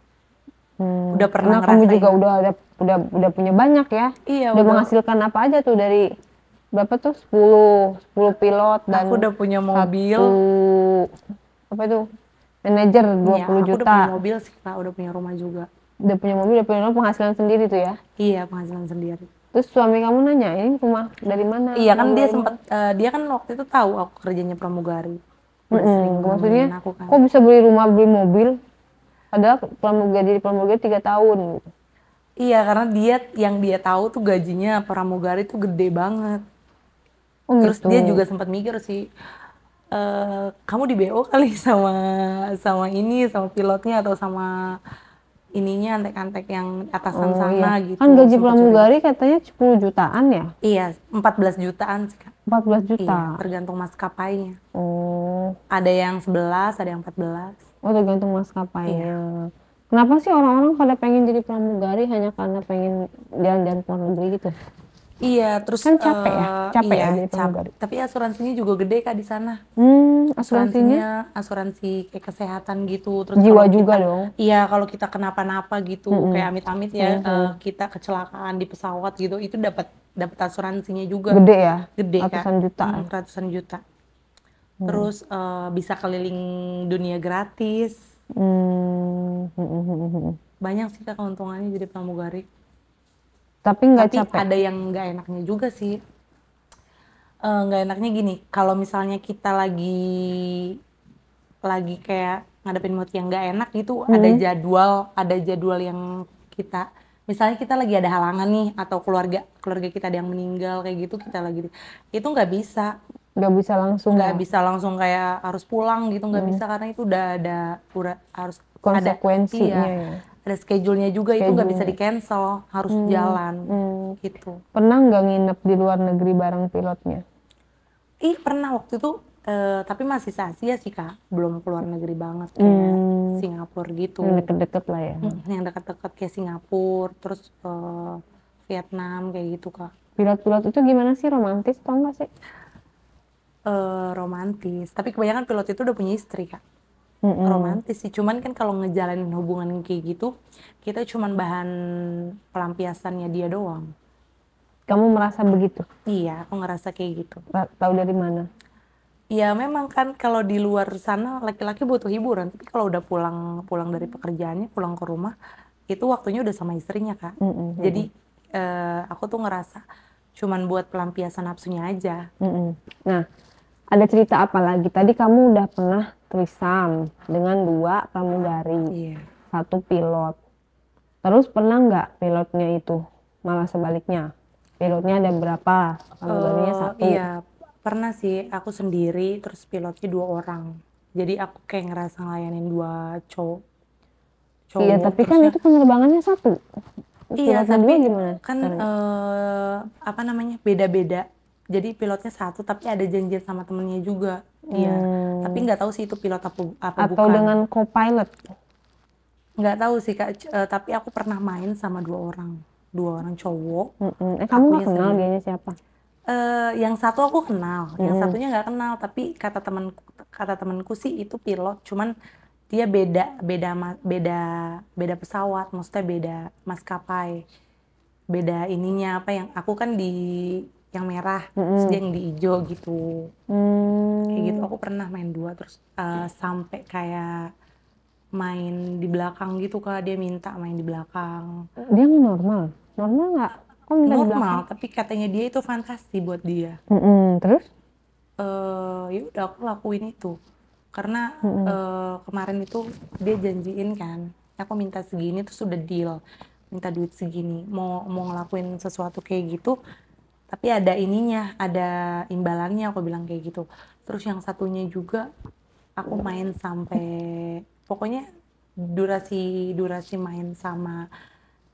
A: hmm. udah pernah nah, kamu juga udah ada udah udah punya banyak ya iya, udah, udah menghasilkan apa aja tuh dari berapa tuh 10 10 pilot dan aku udah punya mobil satu, apa itu manajer 20 iya, aku juta udah punya mobil
B: sih kak udah punya rumah juga
A: udah punya mobil udah punya rumah penghasilan sendiri tuh ya iya
B: penghasilan sendiri
A: terus suami kamu nanya ini rumah dari mana iya kan dia sempat
B: uh, eh, dia kan waktu itu tahu aku kerjanya pramugari
A: mm -hmm. maksudnya aku kan. kok bisa beli rumah beli mobil ada pramugari pramugari tiga tahun
B: iya karena dia yang dia tahu tuh gajinya pramugari tuh gede banget oh, gitu. terus dia juga sempat mikir sih e, kamu di BO kali (laughs) sama sama ini sama pilotnya atau sama ininya antek-antek yang atasan oh, iya. sana iya. gitu. Kan gaji pramugari
A: katanya 10 jutaan ya? Iya, 14
B: jutaan sih, Kak.
A: 14 juta. Iya,
B: tergantung maskapainya.
A: Oh.
B: Ada yang 11, ada yang 14.
A: Oh, tergantung maskapainya. Iya. Ya. Kenapa sih orang-orang pada pengen jadi pramugari hanya karena pengen jalan-jalan ke luar gitu?
B: Iya, terus kan capek ya, eh, capek iya, ya
A: jadi Tapi
B: asuransinya juga gede kak di sana.
A: Hmm, asuransinya?
B: Asuransi kayak kesehatan gitu. Terus Jiwa juga kita, dong. Iya, kalau kita kenapa-napa gitu, mm -hmm. kayak amit-amit ya, mm -hmm. uh, kita kecelakaan di pesawat gitu, itu dapat dapat asuransinya juga. Gede ya? Gede ratusan kak. juta. Hmm, ratusan juta. Hmm. Terus uh, bisa keliling dunia gratis.
A: Hmm, hmm, hmm, hmm.
B: Banyak sih kak keuntungannya jadi pramugari.
A: Tapi nggak capek. ada
B: yang nggak enaknya juga sih. Eh, nggak uh, enaknya gini, kalau misalnya kita lagi lagi kayak ngadepin mood yang nggak enak gitu, hmm. ada jadwal, ada jadwal yang kita misalnya kita lagi ada halangan nih atau keluarga keluarga kita ada yang meninggal kayak gitu kita lagi itu nggak bisa
A: nggak bisa langsung nggak ya? bisa
B: langsung kayak harus pulang gitu nggak hmm. bisa karena itu udah ada harus konsekuensinya ada, iya. ya ada schedule-nya juga schedule itu nggak bisa di cancel harus hmm. jalan hmm. gitu
A: pernah nggak nginep di luar negeri bareng pilotnya
B: ih pernah waktu itu Uh, tapi masih Asia sih kak, belum ke luar negeri banget kayak hmm. Singapura gitu. Yang deket-deket lah ya. Hmm, yang deket-deket kayak Singapura, terus uh, Vietnam kayak gitu kak.
A: Pilot-pilot itu gimana sih romantis tau nggak sih?
B: Uh, romantis, tapi kebanyakan pilot itu udah punya istri kak
A: mm -hmm. romantis
B: sih cuman kan kalau ngejalanin hubungan kayak gitu kita cuman bahan pelampiasannya dia doang
A: kamu merasa begitu iya
B: aku ngerasa kayak gitu tahu dari mana ya memang kan kalau di luar sana laki-laki butuh hiburan tapi kalau udah pulang pulang dari pekerjaannya pulang ke rumah itu waktunya udah sama istrinya kak mm -hmm. jadi eh, aku tuh ngerasa cuman buat pelampiasan nafsunya aja
A: mm -hmm. nah ada cerita apa lagi tadi kamu udah pernah trisam dengan dua pramugari, yeah. satu pilot. Terus pernah nggak pilotnya itu malah sebaliknya? Pilotnya ada berapa? Pramugarinya uh, satu. Iya,
B: pernah sih aku sendiri terus pilotnya dua orang. Jadi aku kayak ngerasa ngelayanin dua cowok.
A: Cowo, iya, tapi kan itu penerbangannya satu. Iya, tapi gimana? Kan
B: uh, apa namanya? Beda-beda jadi pilotnya satu tapi ada janjian sama temennya juga iya hmm. tapi nggak tahu sih itu pilot apa
A: apa atau bukan. dengan co-pilot
B: nggak tahu sih kak uh, tapi aku pernah main sama dua orang dua orang cowok
A: mm -mm. eh kamu nggak kenal dia dia siapa
B: Uh, yang satu aku kenal, hmm. yang satunya nggak kenal. Tapi kata teman kata temanku sih itu pilot, cuman dia beda beda beda beda pesawat, maksudnya beda maskapai, beda ininya apa yang aku kan di yang merah, mm-hmm. sedang yang di hijau gitu.
A: Mm. Kayak gitu. Aku
B: pernah main dua terus uh, sampai kayak main di belakang gitu kak dia minta main di belakang
A: dia normal normal nggak kok minta normal di
B: tapi katanya dia itu fantasi buat dia
A: mm-hmm. terus
B: uh, ya udah aku lakuin itu karena mm-hmm. uh, kemarin itu dia janjiin kan aku minta segini terus sudah deal minta duit segini mau mau ngelakuin sesuatu kayak gitu tapi ada ininya ada imbalannya aku bilang kayak gitu terus yang satunya juga aku main sampai pokoknya durasi durasi main sama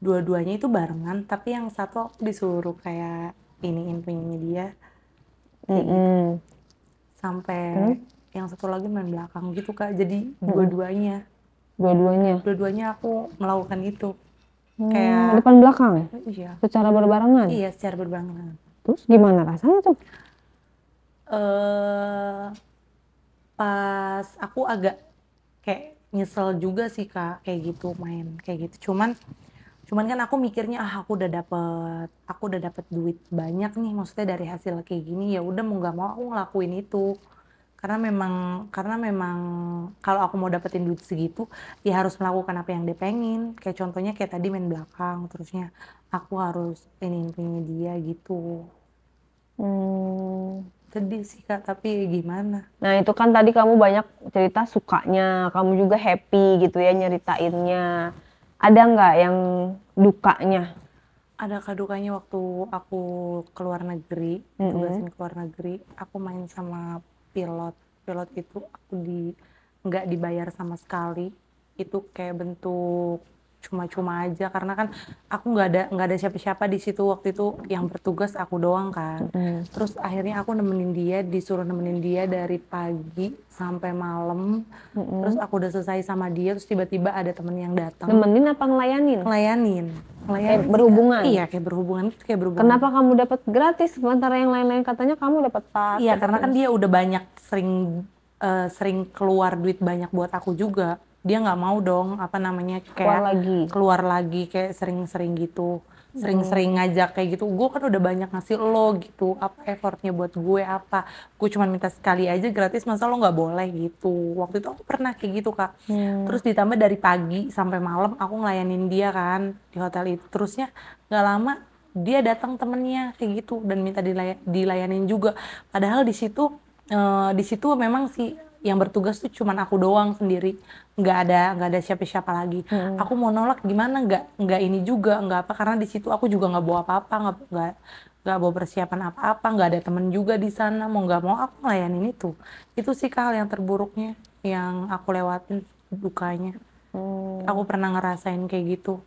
B: dua-duanya itu barengan tapi yang satu aku disuruh kayak ini punya dia mm -hmm. sampai hmm? yang satu lagi main belakang gitu kak jadi -hmm. dua-duanya dua-duanya dua-duanya aku melakukan itu hmm, kayak depan belakang ya iya.
A: secara berbarengan iya
B: secara berbarengan
A: Terus gimana rasanya tuh?
B: Uh, pas aku agak kayak nyesel juga sih kak kayak gitu main kayak gitu cuman cuman kan aku mikirnya ah aku udah dapet aku udah dapet duit banyak nih maksudnya dari hasil kayak gini ya udah mau nggak mau aku ngelakuin itu karena memang karena memang kalau aku mau dapetin duit segitu ya harus melakukan apa yang dia pengen kayak contohnya kayak tadi main belakang terusnya aku harus ini impinya dia gitu
A: hmm. sedih sih kak
B: tapi gimana
A: nah itu kan tadi kamu banyak cerita sukanya kamu juga happy gitu ya nyeritainnya ada nggak yang dukanya
B: ada kadukanya waktu aku keluar negeri, mm -hmm. tugasin keluar negeri, aku main sama pilot pilot itu aku di nggak dibayar sama sekali itu kayak bentuk cuma-cuma aja karena kan aku nggak ada nggak ada siapa-siapa di situ waktu itu yang bertugas aku doang kan mm. terus akhirnya aku nemenin dia disuruh nemenin dia dari pagi sampai malam -hmm. terus aku udah selesai sama dia terus tiba-tiba ada temen yang datang nemenin
A: apa ngelayanin ngelayanin ngelayanin kayak berhubungan iya
B: kayak berhubungan kayak berhubungan kenapa
A: kamu dapat gratis sementara yang lain-lain katanya kamu dapat pas iya karena kan dia udah
B: banyak sering uh, sering keluar duit banyak buat aku juga dia nggak mau dong apa namanya kayak keluar lagi, keluar lagi kayak sering-sering gitu sering-sering hmm. ngajak kayak gitu gue kan udah banyak ngasih lo gitu apa effortnya buat gue apa gue cuma minta sekali aja gratis masa lo nggak boleh gitu waktu itu aku pernah kayak gitu kak hmm. terus ditambah dari pagi sampai malam aku ngelayanin dia kan di hotel itu terusnya nggak lama dia datang temennya kayak gitu dan minta dilay dilayanin juga padahal di situ uh, di situ memang sih yang bertugas tuh cuman aku doang sendiri nggak ada nggak ada siapa-siapa lagi hmm. aku mau nolak gimana nggak nggak ini juga nggak apa karena di situ aku juga nggak bawa apa-apa nggak nggak nggak bawa persiapan apa-apa nggak ada temen juga di sana mau nggak mau aku ini itu itu sih hal yang terburuknya yang aku lewatin dukanya hmm. aku pernah ngerasain kayak gitu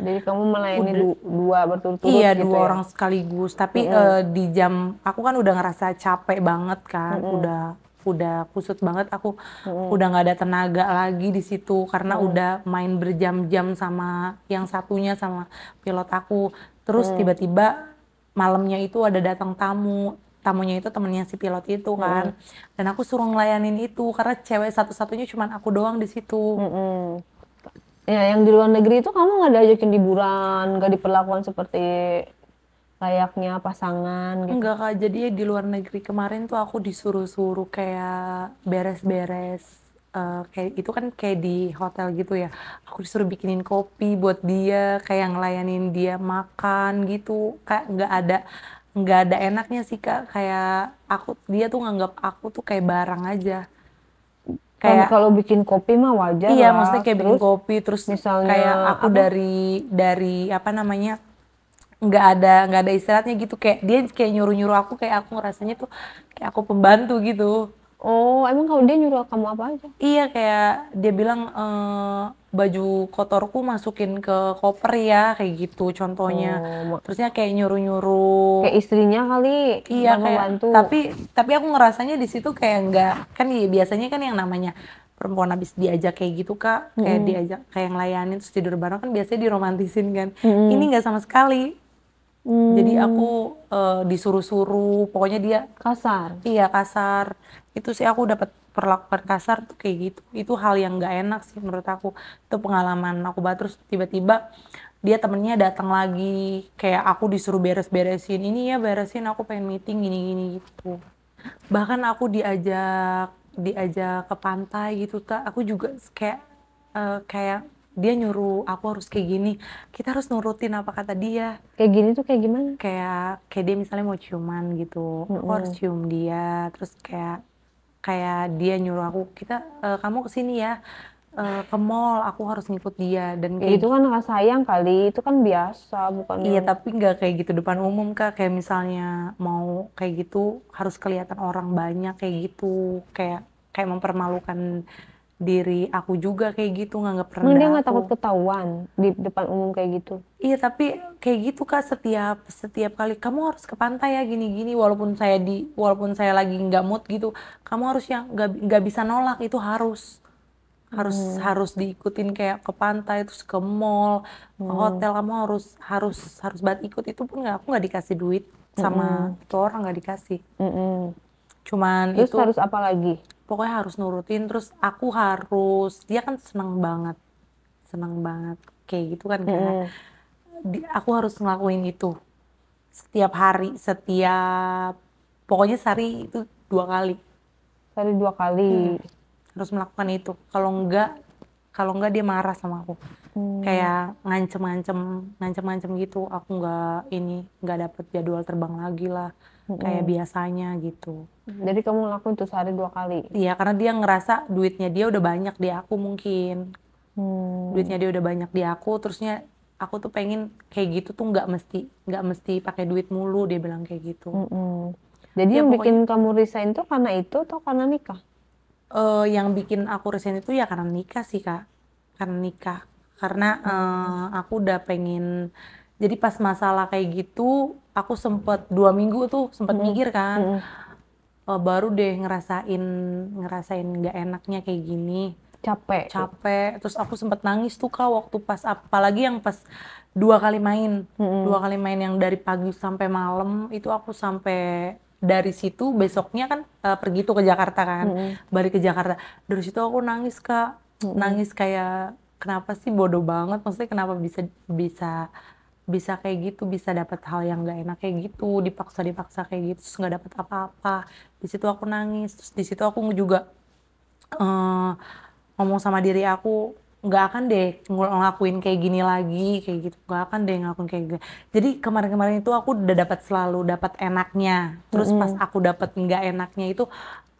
A: jadi kamu melayani udah, dua berturut-turut iya gitu dua ya? orang
B: sekaligus tapi -hmm. uh, di jam aku kan udah ngerasa capek banget kan -hmm. udah udah kusut banget aku hmm. udah nggak ada tenaga lagi di situ karena hmm. udah main berjam-jam sama yang satunya sama pilot aku terus tiba-tiba malamnya itu ada datang tamu tamunya itu temennya si pilot itu kan hmm. dan aku suruh ngelayanin itu karena cewek satu-satunya cuma aku doang di situ hmm.
A: ya yang di luar negeri itu kamu nggak diajakin liburan nggak diperlakukan seperti layaknya pasangan gitu? Enggak
B: kak, jadi di luar negeri kemarin tuh aku disuruh-suruh kayak beres-beres uh, kayak itu kan kayak di hotel gitu ya. Aku disuruh bikinin kopi buat dia, kayak ngelayanin dia makan gitu. Kayak nggak ada nggak ada enaknya sih kak. Kayak aku dia tuh nganggap aku tuh kayak barang aja. Kayak kalau
A: bikin kopi mah wajar. Iya, lah. maksudnya kayak terus, bikin kopi
B: terus misalnya kayak aku apa? dari dari apa namanya nggak ada nggak ada istirahatnya gitu kayak dia kayak nyuruh nyuruh aku kayak aku rasanya tuh kayak aku pembantu gitu oh emang kalau dia nyuruh kamu apa aja iya kayak dia bilang e, baju kotorku masukin ke koper ya kayak gitu contohnya oh. terusnya kayak nyuruh nyuruh
A: kayak istrinya kali
B: iya kayak bantu. tapi tapi aku ngerasanya di situ kayak nggak kan ya, biasanya kan yang namanya perempuan habis diajak kayak gitu kak kayak mm. diajak kayak ngelayanin terus tidur bareng kan biasanya diromantisin kan mm. ini nggak sama sekali Hmm. Jadi aku uh, disuruh-suruh, pokoknya dia kasar. Iya kasar. Itu sih aku dapat perlakuan kasar tuh kayak gitu. Itu hal yang nggak enak sih menurut aku. Itu pengalaman aku banget. Terus tiba-tiba dia temennya datang lagi kayak aku disuruh beres-beresin ini ya beresin aku pengen meeting gini-gini gitu bahkan aku diajak diajak ke pantai gitu tak aku juga kayak uh, kayak dia nyuruh aku harus kayak gini kita harus nurutin apa kata dia kayak gini tuh kayak gimana kayak kayak dia misalnya mau ciuman gitu mm-hmm. aku harus cium dia terus kayak kayak dia nyuruh aku kita uh, kamu kesini ya uh, ke mall aku harus ngikut dia dan ya, kayak itu kan
A: nggak sayang kali itu kan
B: biasa bukan iya tapi nggak kayak gitu depan umum kak kayak misalnya mau kayak gitu harus kelihatan orang banyak kayak gitu kayak kayak mempermalukan diri aku juga kayak gitu nganggap rendah dia nggak takut
A: ketahuan di depan umum kayak gitu iya
B: tapi kayak gitu kak setiap setiap kali kamu harus ke pantai ya gini gini walaupun saya di walaupun saya lagi nggak mood gitu kamu harus yang nggak bisa nolak itu harus harus hmm. harus diikutin kayak ke pantai terus ke mall hmm. ke hotel kamu harus harus harus banget ikut itu pun nggak aku nggak dikasih duit sama hmm. itu orang nggak dikasih hmm. cuman terus itu harus apa lagi pokoknya harus nurutin terus aku harus dia kan seneng banget seneng banget kayak gitu kan karena aku harus ngelakuin itu setiap hari setiap pokoknya sehari itu dua kali sehari dua kali hmm. harus melakukan itu kalau enggak kalau enggak dia marah sama aku hmm. kayak ngancem-ngancem ngancem-ngancem gitu aku enggak ini enggak dapet jadwal terbang lagi lah
A: hmm. kayak biasanya
B: gitu jadi
A: kamu lakuin itu sehari dua kali
B: iya karena dia ngerasa duitnya dia udah banyak di aku mungkin
A: hmm. duitnya dia
B: udah banyak di aku terusnya aku tuh pengen kayak gitu tuh nggak mesti nggak mesti pakai duit mulu dia bilang kayak gitu
A: hmm. jadi ya, yang pokoknya, bikin kamu resign tuh karena itu atau karena nikah uh, yang
B: bikin aku resign itu ya karena nikah sih kak karena nikah karena uh, aku udah pengen jadi pas masalah kayak gitu aku sempet dua minggu tuh sempet hmm. mikir kan hmm. uh, baru deh ngerasain ngerasain nggak enaknya kayak gini capek capek terus aku sempet nangis tuh kak waktu pas apalagi yang pas dua kali main hmm. dua kali main yang dari pagi sampai malam itu aku sampai dari situ besoknya kan uh, pergi tuh ke Jakarta kan hmm. balik ke Jakarta dari situ aku nangis kak hmm. nangis kayak kenapa sih bodoh banget maksudnya kenapa bisa bisa bisa kayak gitu bisa dapat hal yang gak enak kayak gitu dipaksa dipaksa kayak gitu terus nggak dapat apa-apa di situ aku nangis terus di situ aku juga uh, ngomong sama diri aku nggak akan deh ngelakuin kayak gini lagi kayak gitu nggak akan deh ngelakuin kayak gitu jadi kemarin-kemarin itu aku udah dapat selalu dapat enaknya terus pas aku dapat nggak enaknya itu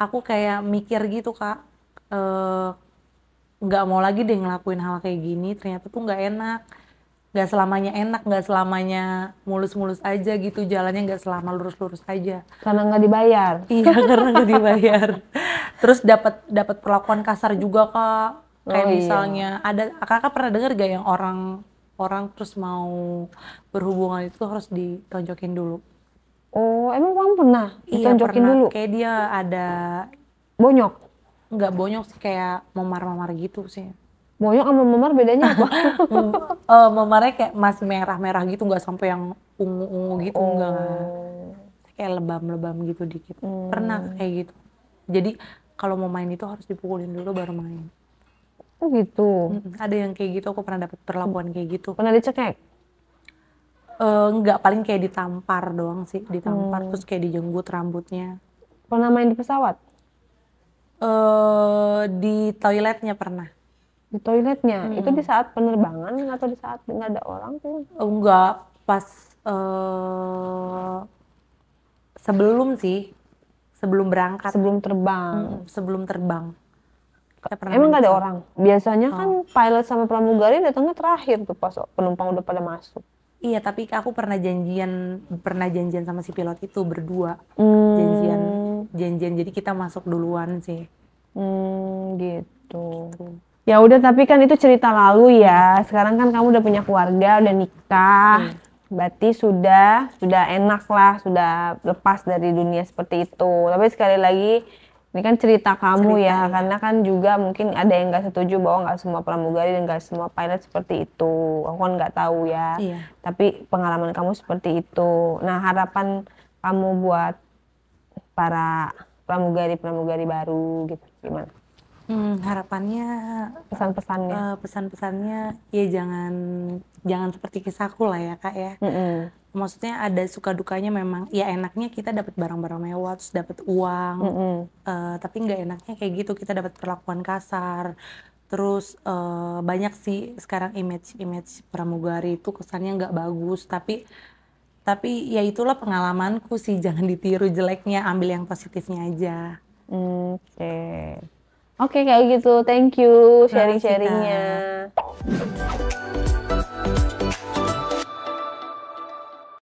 B: aku kayak mikir gitu kak uh, nggak mau lagi deh ngelakuin hal kayak gini ternyata tuh nggak enak nggak selamanya enak nggak selamanya mulus-mulus aja gitu jalannya nggak selama lurus-lurus aja
A: karena nggak dibayar iya (laughs) karena nggak
B: dibayar terus dapat dapat perlakuan kasar juga kak kayak oh, iya. misalnya iya. ada kakak pernah dengar gak yang orang orang terus mau berhubungan itu harus ditonjokin dulu
A: oh emang kamu pernah iya, ditonjokin iya, pernah. dulu
B: kayak dia ada bonyok nggak bonyok sih kayak memar-memar gitu sih.
A: Bonyok sama memar bedanya
B: apa? uh, (laughs) memarnya kayak masih merah-merah gitu, nggak sampai yang ungu-ungu gitu, oh. enggak. Kayak lebam-lebam gitu dikit. Hmm. Pernah kayak gitu. Jadi kalau mau main itu harus dipukulin dulu baru main.
A: Oh gitu. Hmm,
B: Ada yang kayak gitu, aku pernah dapat perlakuan kayak gitu. Pernah dicekek? Uh, eh, enggak, paling kayak ditampar doang sih, ditampar hmm. terus kayak dijenggut rambutnya.
A: Pernah main di pesawat?
B: uh, di toiletnya pernah
A: di toiletnya hmm. itu di saat penerbangan atau di saat nggak
B: ada orang tuh enggak pas uh,
A: sebelum sih sebelum berangkat sebelum terbang hmm, sebelum terbang Pernah Emang nggak ada orang. Biasanya kan oh. kan pilot sama pramugari datangnya terakhir tuh pas penumpang udah pada masuk.
B: Iya, tapi aku pernah janjian pernah janjian sama si pilot itu berdua.
A: Hmm. Janjian
B: janjian jadi kita masuk duluan sih.
A: Hmm, gitu. gitu. Ya udah tapi kan itu cerita lalu ya. Sekarang kan kamu udah punya keluarga, udah nikah. Hmm. Berarti sudah sudah enak lah, sudah lepas dari dunia seperti itu. Tapi sekali lagi ini kan cerita kamu cerita, ya, ya karena kan juga mungkin ada yang nggak setuju bahwa nggak semua pramugari dan nggak semua pilot seperti itu aku kan nggak tahu ya iya. tapi pengalaman kamu seperti itu nah harapan kamu buat para pramugari pramugari baru gitu gimana
B: Hmm, harapannya pesan-pesannya uh, pesan-pesannya ya jangan jangan seperti kisahku lah ya kak ya mm -hmm maksudnya ada suka dukanya memang ya enaknya kita dapat barang-barang mewah terus dapat uang mm -hmm. uh, tapi nggak enaknya kayak gitu kita dapat perlakuan kasar terus uh, banyak sih sekarang image-image pramugari itu kesannya nggak bagus tapi tapi ya itulah pengalamanku sih (laughs) jangan ditiru jeleknya ambil yang positifnya aja oke okay.
A: oke okay, kayak gitu thank you sharing-sharingnya